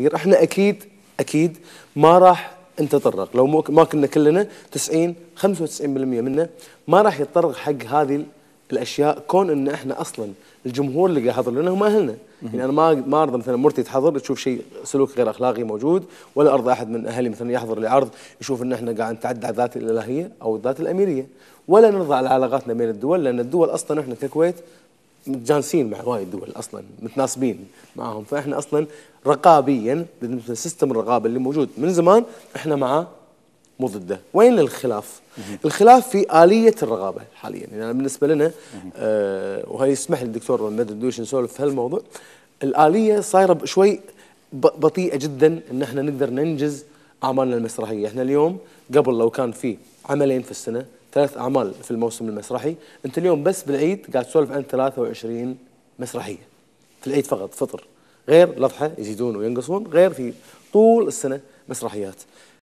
احنا اكيد اكيد ما راح نتطرق لو ما كنا كلنا 90 95% منا ما راح يتطرق حق هذه الاشياء كون ان احنا اصلا الجمهور اللي قاعد يحضر لنا هم اهلنا يعني انا ما ما ارضى مثلا مرتي تحضر تشوف شيء سلوك غير اخلاقي موجود ولا ارضى احد من اهلي مثلا يحضر لعرض يشوف ان احنا قاعد نتعدى على الذات الالهيه او الذات الاميريه ولا نرضى على علاقاتنا بين الدول لان الدول اصلا احنا ككويت متجانسين مع وايد دول اصلا متناسبين معاهم فاحنا اصلا رقابيا بالنسبه لسيستم الرقابه اللي موجود من زمان احنا معاه مو ضده، وين الخلاف؟ الخلاف في اليه الرقابه حاليا، يعني بالنسبه لنا آه وهي يسمح لي الدكتور مد الدوش نسولف في هالموضوع الاليه صايره شوي بطيئه جدا ان احنا نقدر ننجز اعمالنا المسرحيه، احنا اليوم قبل لو كان في عملين في السنه ثلاث اعمال في الموسم المسرحي انت اليوم بس بالعيد قاعد تسولف عن 23 مسرحيه في العيد فقط فطر غير لضحه يزيدون وينقصون غير في طول السنه مسرحيات